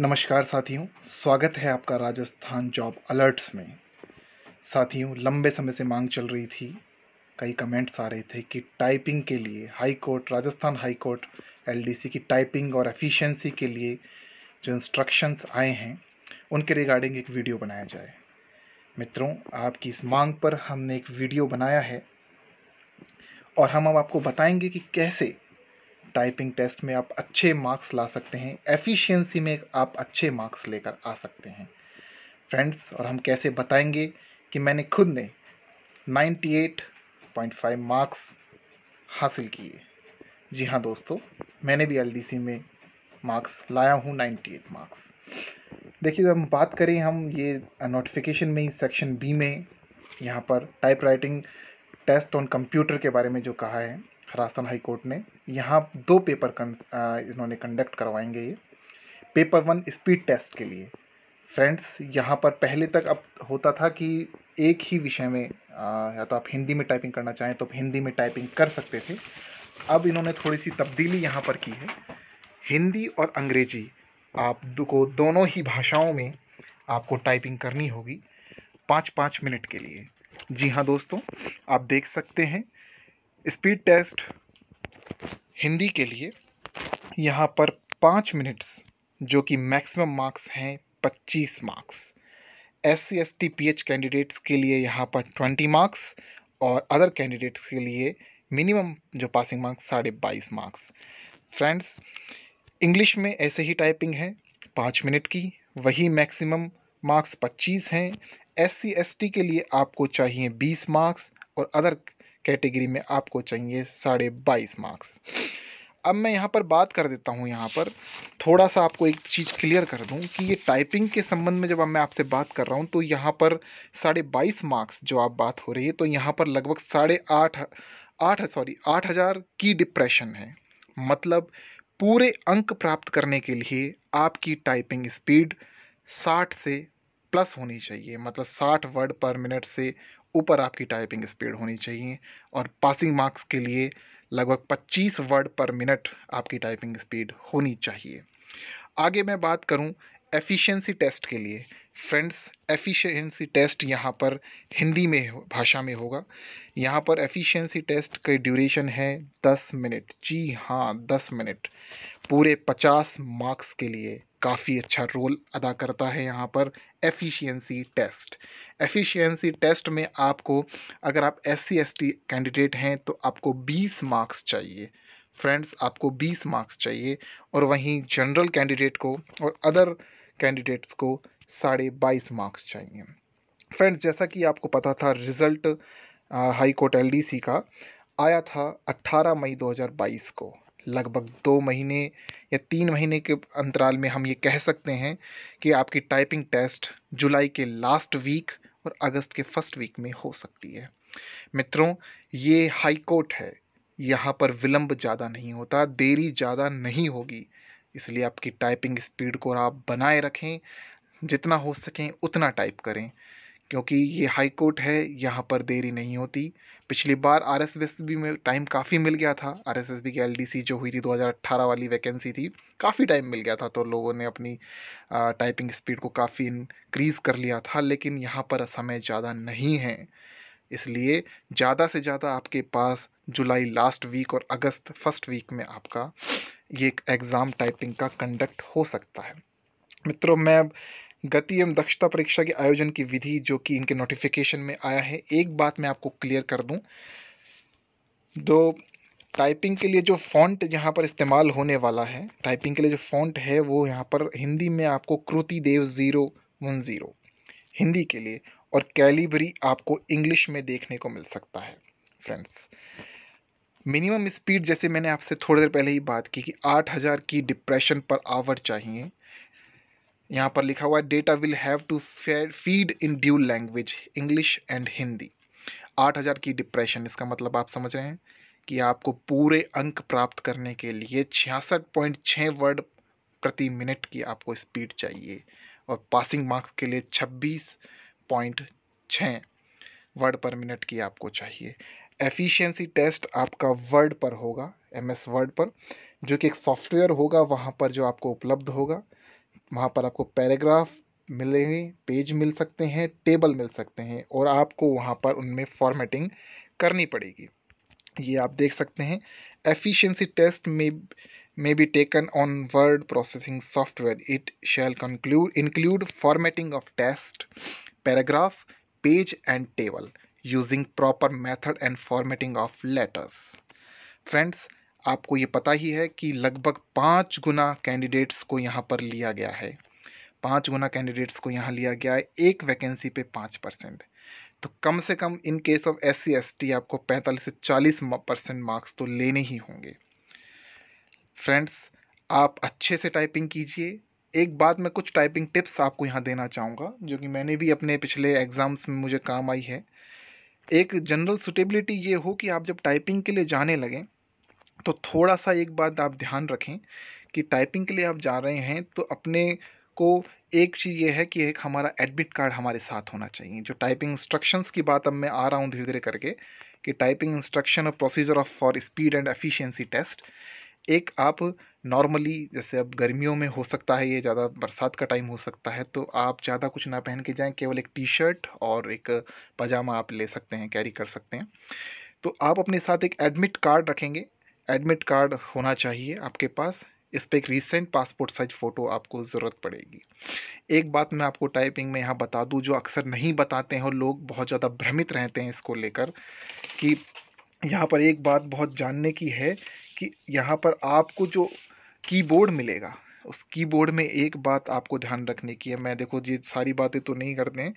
नमस्कार साथियों स्वागत है आपका राजस्थान जॉब अलर्ट्स में साथियों लंबे समय से मांग चल रही थी कई कमेंट्स आ रहे थे कि टाइपिंग के लिए high court Rajasthan high court LDC की टाइपिंग और एफिशिएंसी के लिए जो इंस्ट्रक्शंस आए हैं उनके रिगार्डिंग एक वीडियो बनाया जाए मित्रों आपकी इस मांग पर हमने एक वीडियो बनाया है और हम अब आपको बताएंगे कि कैसे टाइपिंग टेस्ट में आप अच्छे मार्क्स ला सकते हैं एफिशिएंसी में आप अच्छे मार्क्स लेकर आ सकते हैं फ्रेंड्स और हम कैसे बताएंगे कि मैंने खुद ने 98.5 मार्क्स हासिल किए जी हाँ दोस्तों मैंने भी एलडीसी में मार्क्स लाया हूँ 98 मार्क्स देखिए जब हम बात करें हम ये नोटिफिकेशन में ही सेक्शन बी में यहाँ पर टाइप टेस्ट ऑन कंप्यूटर के बारे में जो कहा है राजस्थान हाई कोर्ट ने यहाँ दो पेपर इन्होंने कंडक्ट करवाएंगे ये पेपर वन स्पीड टेस्ट के लिए फ्रेंड्स यहाँ पर पहले तक अब होता था कि एक ही विषय में या तो आप हिंदी में टाइपिंग करना चाहें तो हिंदी में टाइपिंग कर सकते थे अब इन्होंने थोड़ी सी तब्दीली यहाँ पर की है हिंदी और अंग्रेजी आप को दोनों ही भाषाओं में आपको टाइपिंग करनी होगी पाँच पाँच मिनट के लिए जी हाँ दोस्तों आप देख सकते हैं स्पीड टेस्ट हिंदी के लिए यहाँ पर पाँच मिनट्स जो कि मैक्सिमम मार्क्स हैं पच्चीस marks S C S T P H candidates के लिए यहाँ पर ट्वेंटी मार्क्स और अदर कैंडिडेट्स के लिए मिनिमम जो पासिंग मार्क्स साढ़े बाईस मार्क्स फ्रेंड्स इंग्लिश में ऐसे ही टाइपिंग है पाँच मिनट की वही मैक्सिमम मार्क्स पच्चीस हैं एस सी एस टी के लिए आपको चाहिए बीस मार्क्स और अदर कैटेगरी में आपको चाहिए साढ़े बाईस मार्क्स अब मैं यहाँ पर बात कर देता हूँ यहाँ पर थोड़ा सा आपको एक चीज़ क्लियर कर दूँ कि ये टाइपिंग के संबंध में जब मैं आपसे बात कर रहा हूँ तो यहाँ पर साढ़े बाईस मार्क्स जो आप बात हो रही है तो यहाँ पर लगभग साढ़े आठ आठ सॉरी आठ हज़ार की डिप्रेशन है मतलब पूरे अंक प्राप्त करने के लिए आपकी टाइपिंग स्पीड साठ से प्लस होनी चाहिए मतलब साठ वर्ड पर मिनट से ऊपर आपकी टाइपिंग स्पीड होनी चाहिए और पासिंग मार्क्स के लिए लगभग 25 वर्ड पर मिनट आपकी टाइपिंग स्पीड होनी चाहिए आगे मैं बात करूं एफिशिएंसी टेस्ट के लिए फ्रेंड्स एफिशिएंसी टेस्ट यहाँ पर हिंदी में भाषा में होगा यहाँ पर एफिशिएंसी टेस्ट का ड्यूरेशन है दस मिनट जी हाँ दस मिनट पूरे पचास मार्क्स के लिए काफ़ी अच्छा रोल अदा करता है यहाँ पर एफिशिएंसी टेस्ट एफिशिएंसी टेस्ट में आपको अगर आप S C S T candidate हैं तो आपको बीस मार्क्स चाहिए फ्रेंड्स आपको 20 मार्क्स चाहिए और वहीं जनरल कैंडिडेट को और अदर कैंडिडेट्स को साढ़े बाईस मार्क्स चाहिए फ्रेंड्स जैसा कि आपको पता था रिज़ल्ट हाई कोर्ट एल का आया था 18 मई 2022 को लगभग दो महीने या तीन महीने के अंतराल में हम ये कह सकते हैं कि आपकी टाइपिंग टेस्ट जुलाई के लास्ट वीक और अगस्त के फर्स्ट वीक में हो सकती है मित्रों ये हाई कोर्ट है यहाँ पर विलंब ज़्यादा नहीं होता देरी ज़्यादा नहीं होगी इसलिए आपकी टाइपिंग स्पीड को आप बनाए रखें जितना हो सकें उतना टाइप करें क्योंकि ये हाई कोर्ट है यहाँ पर देरी नहीं होती पिछली बार आर एस एस बी में टाइम काफ़ी मिल गया था आर एस एस बी की एल डी सी जो हुई थी 2018 वाली वैकेंसी थी काफ़ी टाइम मिल गया था तो लोगों ने अपनी आ, टाइपिंग स्पीड को काफ़ी इनक्रीज़ कर लिया था लेकिन यहाँ पर समय ज़्यादा नहीं है इसलिए ज़्यादा से ज़्यादा आपके पास जुलाई लास्ट वीक और अगस्त फर्स्ट वीक में आपका ये एग्ज़ाम टाइपिंग का कंडक्ट हो सकता है मित्रों मैं अब गति एवं दक्षता परीक्षा के आयोजन की विधि जो कि इनके नोटिफिकेशन में आया है एक बात मैं आपको क्लियर कर दूं दो टाइपिंग के लिए जो फॉन्ट यहाँ पर इस्तेमाल होने वाला है टाइपिंग के लिए जो फॉन्ट है वो यहाँ पर हिंदी में आपको Kruti Dev zero one zero Hindi के लिए और कैलिबरी आपको इंग्लिश में देखने को मिल सकता है फ्रेंड्स मिनिमम स्पीड जैसे मैंने आपसे थोड़ी देर पहले ही बात की कि आठ हज़ार की डिप्रेशन पर आवर चाहिए यहाँ पर लिखा हुआ है data will have to feed in due language English and Hindi आठ हज़ार की डिप्रेशन इसका मतलब आप समझ रहे हैं कि आपको पूरे अंक प्राप्त करने के लिए छियासठ पॉइंट छः वर्ड प्रति मिनट की आपको स्पीड चाहिए और पासिंग मार्क्स के लिए छब्बीस पॉइंट छः वर्ड पर मिनट की आपको चाहिए एफिशिएंसी टेस्ट आपका वर्ड पर होगा एमएस वर्ड पर जो कि एक सॉफ्टवेयर होगा वहाँ पर जो आपको उपलब्ध होगा वहाँ पर आपको पैराग्राफ मिलेंगे पेज मिल सकते हैं टेबल मिल सकते हैं और आपको वहाँ पर उनमें फॉर्मेटिंग करनी पड़ेगी ये आप देख सकते हैं एफिशिएंसी टेस्ट में may be taken on word processing software it shall conclude include formatting of test paragraph page and table using proper method and formatting of letters friends आपको ये पता ही है कि लगभग पाँच गुना कैंडिडेट्स को यहाँ पर लिया गया है पाँच गुना कैंडिडेट्स को यहाँ लिया गया है एक वैकेंसी पे पाँच परसेंट तो कम से कम in case of S C आपको पैंतालीस से चालीस परसेंट मार्क्स तो लेने ही होंगे फ्रेंड्स आप अच्छे से टाइपिंग कीजिए एक बात मैं कुछ टाइपिंग टिप्स आपको यहाँ देना चाहूँगा जो कि मैंने भी अपने पिछले एग्ज़ाम्स में मुझे काम आई है एक जनरल सुटेबिलिटी ये हो कि आप जब टाइपिंग के लिए जाने लगें तो थोड़ा सा एक बात आप ध्यान रखें कि टाइपिंग के लिए आप जा रहे हैं तो अपने को एक चीज़ ये है कि एक हमारा एडमिट कार्ड हमारे साथ होना चाहिए जो टाइपिंग इंस्ट्रक्शंस की बात अब मैं आ रहा हूँ धीरे धीरे करके कि टाइपिंग इंस्ट्रक्शन और procedure of for speed and efficiency test एक आप नॉर्मली जैसे अब गर्मियों में हो सकता है ये ज़्यादा बरसात का टाइम हो सकता है तो आप ज़्यादा कुछ ना पहन के जाएँ केवल एक टी शर्ट और एक पजामा आप ले सकते हैं कैरी कर सकते हैं तो आप अपने साथ एक एडमिट कार्ड रखेंगे एडमिट कार्ड होना चाहिए आपके पास इस पर एक रिसेंट पासपोर्ट साइज फ़ोटो आपको ज़रूरत पड़ेगी एक बात मैं आपको टाइपिंग में यहाँ बता दूँ जो अक्सर नहीं बताते हैं और लोग बहुत ज़्यादा भ्रमित रहते हैं इसको लेकर कि यहाँ पर एक बात बहुत जानने की है कि यहाँ पर आपको जो कीबोर्ड मिलेगा उस कीबोर्ड में एक बात आपको ध्यान रखने की है मैं देखो ये सारी बातें तो नहीं करते हैं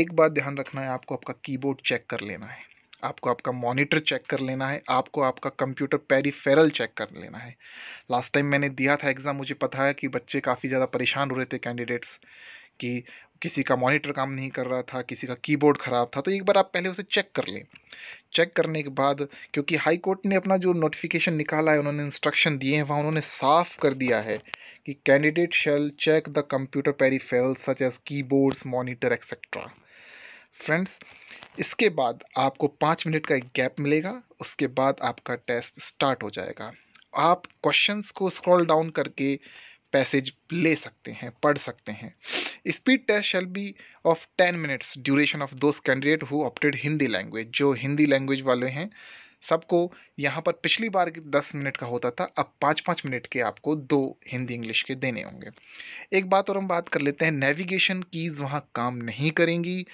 एक बात ध्यान रखना है आपको आपका कीबोर्ड चेक कर लेना है आपको आपका मॉनिटर चेक कर लेना है आपको आपका कंप्यूटर पेरीफेरल चेक कर लेना है लास्ट टाइम मैंने दिया था एग्ज़ाम मुझे पता है कि बच्चे काफ़ी ज़्यादा परेशान हो रहे थे कैंडिडेट्स कि किसी का मॉनिटर काम नहीं कर रहा था किसी का कीबोर्ड ख़राब था तो एक बार आप पहले उसे चेक कर लें चेक करने के बाद क्योंकि हाई कोर्ट ने अपना जो नोटिफिकेशन निकाला है उन्होंने इंस्ट्रक्शन दिए हैं वहाँ उन्होंने साफ कर दिया है कि candidate shall check the computer peripheral such as keyboards monitor etcetera friends इसके बाद आपको पाँच मिनट का एक गैप मिलेगा उसके बाद आपका टेस्ट स्टार्ट हो जाएगा आप क्वेश्चंस को स्क्रॉल डाउन करके पैसेज ले सकते हैं पढ़ सकते हैं speed test shall be of ten minutes duration of those candidate who opted Hindi language जो हिंदी लैंग्वेज वाले हैं सबको यहाँ पर पिछली बार दस मिनट का होता था अब पाँच पाँच मिनट के आपको दो हिंदी इंग्लिश के देने होंगे एक बात और हम बात कर लेते हैं नेविगेशन कीज़ वहाँ काम नहीं करेंगी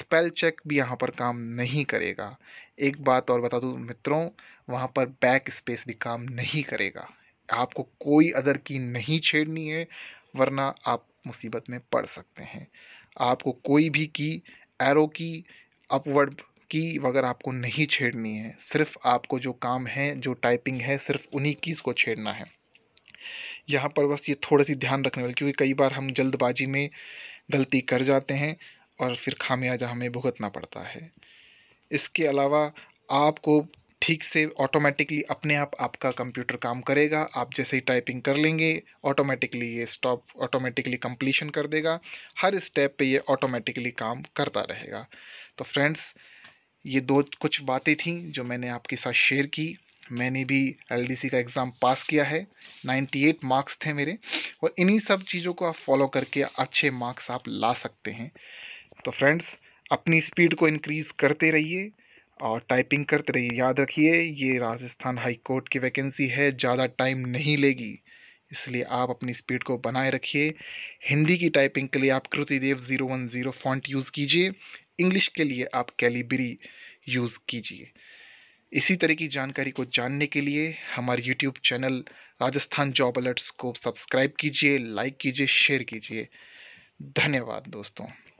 स्पेल चेक भी यहाँ पर काम नहीं करेगा एक बात और बता दूँ मित्रों वहाँ पर बैक स्पेस भी काम नहीं करेगा आपको कोई अदर की नहीं छेड़नी है वरना आप मुसीबत में पड़ सकते हैं आपको कोई भी की एरो की अपवर्ड की वगैरह आपको नहीं छेड़नी है सिर्फ आपको जो काम है जो टाइपिंग है सिर्फ उन्हीं कीज़ को छेड़ना है यहाँ पर बस ये थोड़ी सी ध्यान रखने वाली क्योंकि कई बार हम जल्दबाजी में गलती कर जाते हैं और फिर खामियाजा हमें भुगतना पड़ता है इसके अलावा आपको ठीक से ऑटोमेटिकली अपने आप आपका कंप्यूटर काम करेगा आप जैसे ही टाइपिंग कर लेंगे ऑटोमेटिकली ये स्टॉप ऑटोमेटिकली कंप्लीशन कर देगा हर स्टेप पे ये ऑटोमेटिकली काम करता रहेगा तो फ्रेंड्स ये दो कुछ बातें थीं जो मैंने आपके साथ शेयर की मैंने भी एल का एग्ज़ाम पास किया है 98 मार्क्स थे मेरे और इन्हीं सब चीज़ों को आप फॉलो करके अच्छे मार्क्स आप ला सकते हैं तो फ्रेंड्स अपनी स्पीड को इंक्रीज़ करते रहिए और टाइपिंग करते रहिए याद रखिए ये राजस्थान हाई कोर्ट की वैकेंसी है ज़्यादा टाइम नहीं लेगी इसलिए आप अपनी स्पीड को बनाए रखिए हिंदी की टाइपिंग के लिए आप Kruti Dev zero one zero font use कीजिए इंग्लिश के लिए आप कैलिबरी यूज़ कीजिए इसी तरह की जानकारी को जानने के लिए हमारे YouTube channel Rajasthan job alerts को सब्सक्राइब कीजिए लाइक कीजिए शेयर कीजिए धन्यवाद दोस्तों